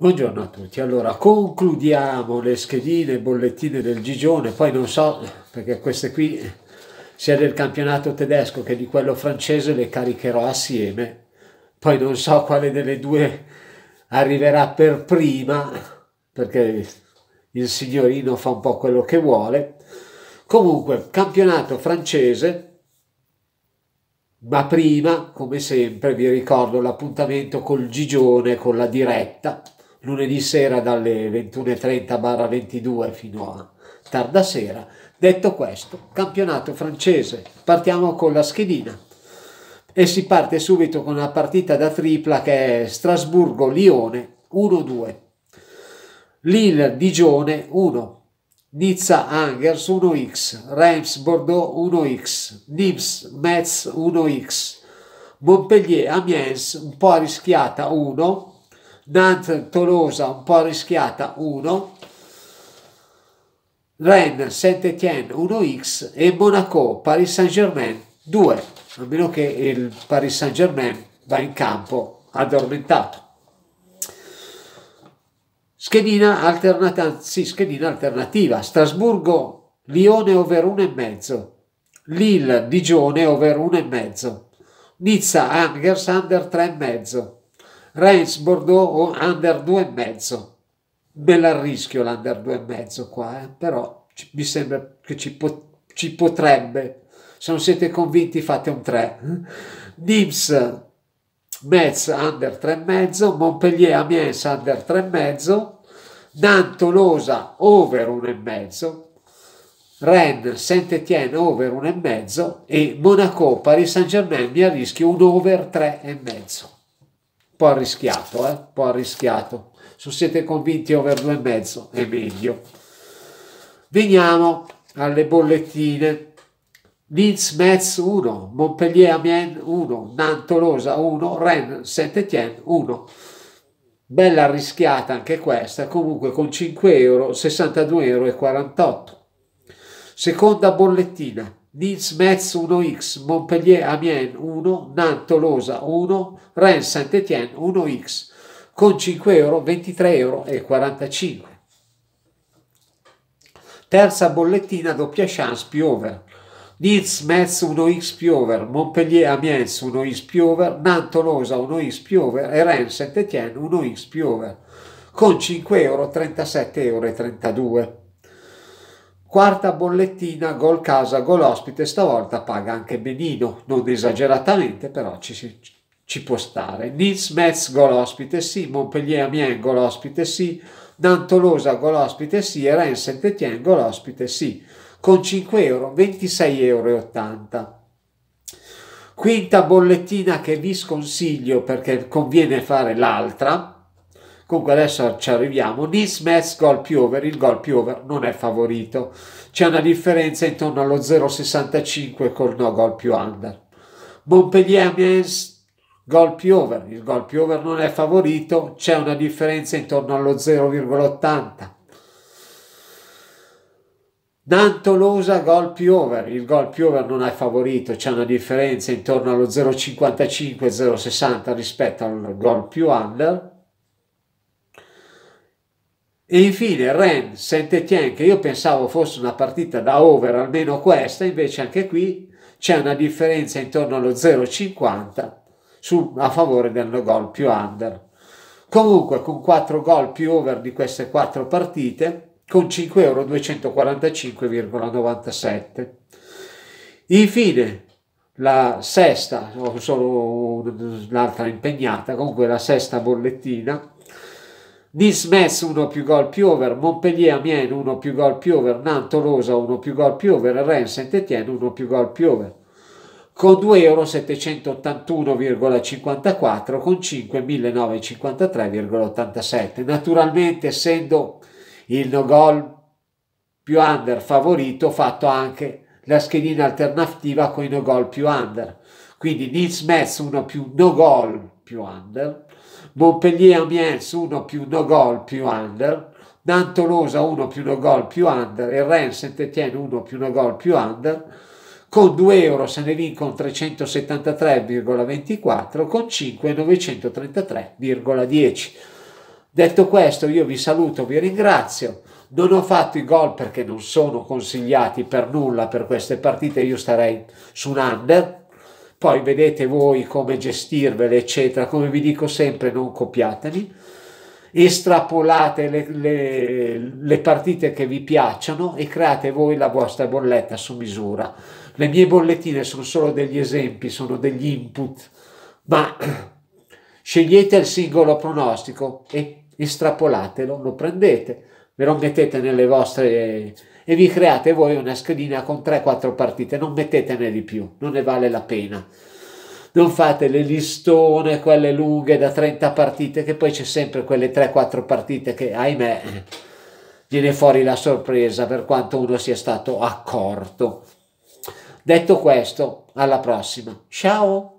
Buongiorno a tutti, allora concludiamo le schedine, bollettine del Gigione, poi non so perché queste qui sia del campionato tedesco che di quello francese le caricherò assieme, poi non so quale delle due arriverà per prima perché il signorino fa un po' quello che vuole. Comunque, campionato francese, ma prima, come sempre, vi ricordo l'appuntamento col Gigione, con la diretta lunedì sera dalle 21.30-22 fino a tarda sera. Detto questo, campionato francese, partiamo con la schedina e si parte subito con una partita da tripla che è Strasburgo-Lione 1-2, Lille-Digione 1, Nizza-Angers 1x, Reims-Bordeaux 1x, Nims-Metz 1x, Montpellier-Amiens un po' arrischiata 1, Nantes Tolosa un po' rischiata 1, Rennes Saint-Étienne 1x e Monaco Paris Saint-Germain 2, a meno che il Paris Saint-Germain va in campo addormentato. Schedina, alternata, sì, schedina alternativa, Strasburgo, Lione over 1,5, Lille, Digione over 1,5, Nizza, Angers, Under 3,5, Reims Bordeaux under 2,5. Bella rischio l'under 2,5 qua, eh? però ci, mi sembra che ci, po ci, potrebbe. Se non siete convinti fate un 3. Eh. Nims Metz under 3,5, Montpellier Amiens under 3,5, Nantolosa over 1,5, Rennes Saint-Étienne over 1,5 e Monaco Paris Saint-Germain mi a rischio un over 3,5 po' arrischiato, eh? un po' arrischiato. Se siete convinti over due e mezzo è meglio. Veniamo alle bollettine. Nils Metz 1, Montpellier Amiens 1, Nantolosa 1, Rennes Saint-Étienne 1. Bella arrischiata anche questa, comunque con 5 euro, 62,48 euro. Seconda bollettina, Nils Metz 1X, Montpellier Amiens 1, Nantes Tolosa 1, Rennes saint Etienne 1X con 5 euro 23 euro e 45. Terza bollettina doppia chance Piover. Nils Metz 1X Piover, Montpellier Amiens 1X Piover, Nantes Tolosa 1X Piover e Rennes saint Etienne 1X Piover con 5 euro 37 euro e 32. Quarta bollettina, gol casa, gol ospite, stavolta paga anche benino, non esageratamente, però ci, ci, ci può stare. Nils Metz, gol ospite, sì. Montpellier Amiens, gol ospite, sì. Nantolosa, gol ospite, sì. E Rennes saint Etienne, gol ospite, sì. Con 5 euro, 26,80 euro. Quinta bollettina che vi sconsiglio perché conviene fare l'altra, Comunque adesso ci arriviamo. Nis gol più over, il gol più over non è favorito. C'è una differenza intorno allo 0,65 col no gol più under. Montpellier Amiens gol più over, il gol più over non è favorito, c'è una differenza intorno allo 0,80. Nantolosa gol più over, il gol più over non è favorito, c'è una differenza intorno allo 0,55-0,60 rispetto al gol più under. E infine Ren Saint-Étienne, che io pensavo fosse una partita da over, almeno questa, invece anche qui c'è una differenza intorno allo 0,50 a favore del gol più under. Comunque con 4 gol più over di queste 4 partite, con 5 euro 245,97. Infine la sesta, ho solo un'altra impegnata, comunque la sesta bollettina Nice Metz 1 più gol più over, Montpellier Amiens 1 più gol più over, Nantes Losa 1 più gol più over, Rennes Saint-Etienne 1 più gol più over con 2 euro 781,54 con 5.953,87. Naturalmente essendo il no gol più under favorito ho fatto anche la schedina alternativa con i no gol più under. Quindi Nils Metz 1 più no gol più under, Montpellier Amiens 1 più 2 gol più under, Nantolosa 1 più 2 gol più under e Rennes Saint-Etienne 1 più 2 gol più under. Con 2 euro se ne vincono 373,24, con 5 933,10. Detto questo, io vi saluto, vi ringrazio. Non ho fatto i gol perché non sono consigliati per nulla per queste partite, io starei su un under poi vedete voi come gestirvele, eccetera. Come vi dico sempre, non copiateli. Estrapolate le, le, le partite che vi piacciono e create voi la vostra bolletta su misura. Le mie bollettine sono solo degli esempi, sono degli input, ma scegliete il singolo pronostico e estrapolatelo, lo prendete, ve lo mettete nelle vostre e vi create voi una schedina con 3-4 partite, non mettetene di più, non ne vale la pena. Non fate le listone, quelle lunghe da 30 partite, che poi c'è sempre quelle 3-4 partite che, ahimè, viene fuori la sorpresa per quanto uno sia stato accorto. Detto questo, alla prossima. Ciao!